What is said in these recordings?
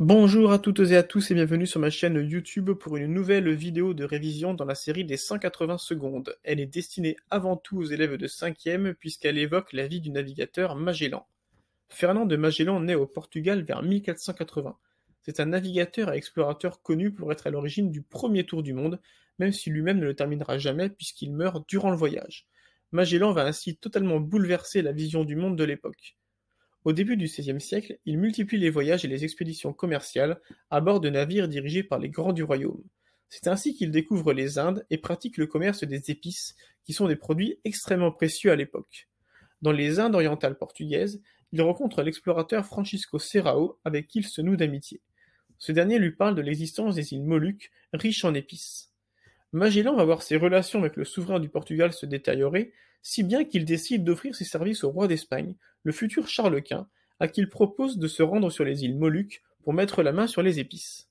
Bonjour à toutes et à tous et bienvenue sur ma chaîne YouTube pour une nouvelle vidéo de révision dans la série des 180 secondes. Elle est destinée avant tout aux élèves de 5e puisqu'elle évoque la vie du navigateur Magellan. Fernand de Magellan naît au Portugal vers 1480. C'est un navigateur et explorateur connu pour être à l'origine du premier tour du monde, même si lui-même ne le terminera jamais puisqu'il meurt durant le voyage. Magellan va ainsi totalement bouleverser la vision du monde de l'époque. Au début du XVIe siècle, il multiplie les voyages et les expéditions commerciales à bord de navires dirigés par les grands du royaume. C'est ainsi qu'il découvre les Indes et pratique le commerce des épices, qui sont des produits extrêmement précieux à l'époque. Dans les Indes orientales portugaises, il rencontre l'explorateur Francisco Serrao, avec qui il se noue d'amitié. Ce dernier lui parle de l'existence des îles Moluques, riches en épices. Magellan va voir ses relations avec le souverain du Portugal se détériorer, si bien qu'il décide d'offrir ses services au roi d'Espagne, le futur Charles Quint, à qui il propose de se rendre sur les îles Moluques pour mettre la main sur les épices.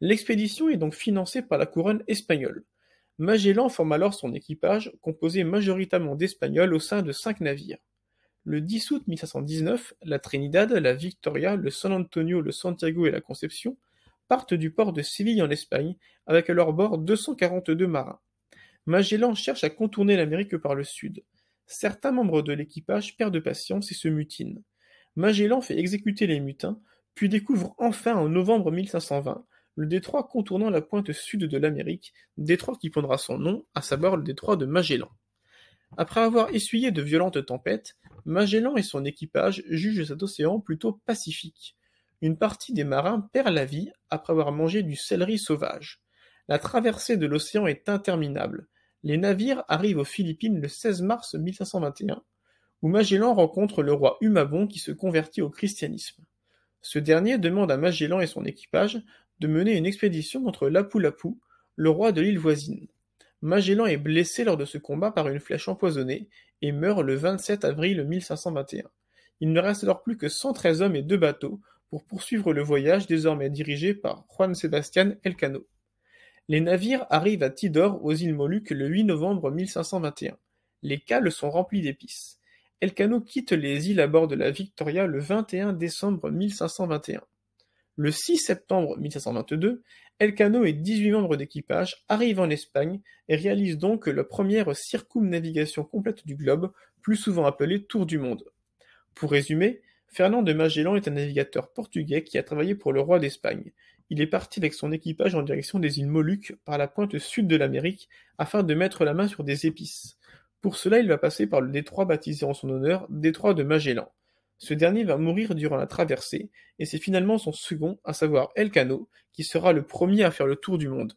L'expédition est donc financée par la couronne espagnole. Magellan forme alors son équipage, composé majoritairement d'Espagnols au sein de cinq navires. Le 10 août 1519, la Trinidad, la Victoria, le San Antonio, le Santiago et la Conception partent du port de Séville en Espagne avec à leur bord deux cent quarante-deux marins. Magellan cherche à contourner l'Amérique par le sud. Certains membres de l'équipage perdent patience et se mutinent. Magellan fait exécuter les mutins, puis découvre enfin en novembre 1520 le détroit contournant la pointe sud de l'Amérique, détroit qui prendra son nom, à savoir le détroit de Magellan. Après avoir essuyé de violentes tempêtes, Magellan et son équipage jugent cet océan plutôt pacifique. Une partie des marins perd la vie après avoir mangé du céleri sauvage. La traversée de l'océan est interminable. Les navires arrivent aux Philippines le 16 mars 1521, où Magellan rencontre le roi Humabon qui se convertit au christianisme. Ce dernier demande à Magellan et son équipage de mener une expédition contre Lapu-Lapu, le roi de l'île voisine. Magellan est blessé lors de ce combat par une flèche empoisonnée et meurt le 27 avril 1521. Il ne reste alors plus que 113 hommes et deux bateaux pour poursuivre le voyage désormais dirigé par Juan Sebastián Elcano. Les navires arrivent à Tidor aux îles Moluques le 8 novembre 1521. Les cales sont remplies d'épices. Elcano quitte les îles à bord de la Victoria le 21 décembre 1521. Le 6 septembre 1522, Elcano et 18 membres d'équipage arrivent en Espagne et réalisent donc la première circumnavigation complète du globe, plus souvent appelée Tour du Monde. Pour résumer, Fernand de Magellan est un navigateur portugais qui a travaillé pour le roi d'Espagne. Il est parti avec son équipage en direction des îles Moluques par la pointe sud de l'Amérique afin de mettre la main sur des épices. Pour cela, il va passer par le détroit baptisé en son honneur détroit de Magellan. Ce dernier va mourir durant la traversée et c'est finalement son second, à savoir Elcano, qui sera le premier à faire le tour du monde.